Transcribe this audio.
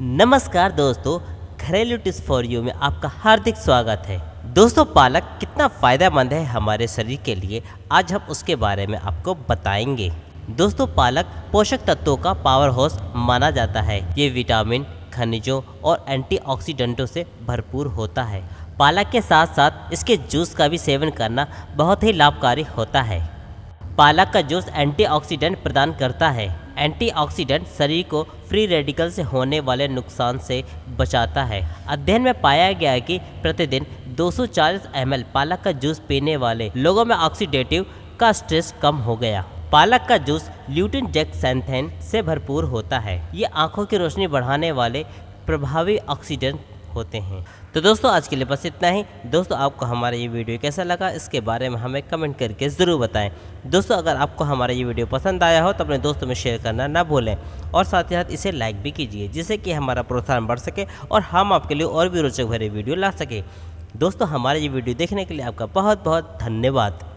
नमस्कार दोस्तों घरेलू टिप्स फॉर यू में आपका हार्दिक स्वागत है दोस्तों पालक कितना फ़ायदेमंद है हमारे शरीर के लिए आज हम उसके बारे में आपको बताएंगे दोस्तों पालक पोषक तत्वों का पावर हाउस माना जाता है ये विटामिन खनिजों और एंटीऑक्सीडेंटों से भरपूर होता है पालक के साथ साथ इसके जूस का भी सेवन करना बहुत ही लाभकारी होता है पालक का जूस एंटीऑक्सीडेंट प्रदान करता है एंटीऑक्सीडेंट शरीर को फ्री रेडिकल से होने वाले नुकसान से बचाता है अध्ययन में पाया गया कि प्रतिदिन 240 सौ पालक का जूस पीने वाले लोगों में ऑक्सीडेटिव का स्ट्रेस कम हो गया पालक का जूस ल्यूटिन सेंथेन से भरपूर होता है ये आंखों की रोशनी बढ़ाने वाले प्रभावी ऑक्सीडेंट होते हैं तो दोस्तों आज के लिए बस इतना ही दोस्तों आपको हमारा ये वीडियो कैसा लगा इसके बारे में हमें कमेंट करके ज़रूर बताएं दोस्तों अगर आपको हमारा ये वीडियो पसंद आया हो तो अपने दोस्तों में शेयर करना ना भूलें और साथ ही साथ इसे लाइक भी कीजिए जिससे कि हमारा प्रोत्साहन बढ़ सके और हम आपके लिए और भी रोचक भरे वीडियो ला सकें दोस्तों हमारे ये वीडियो देखने के लिए आपका बहुत बहुत धन्यवाद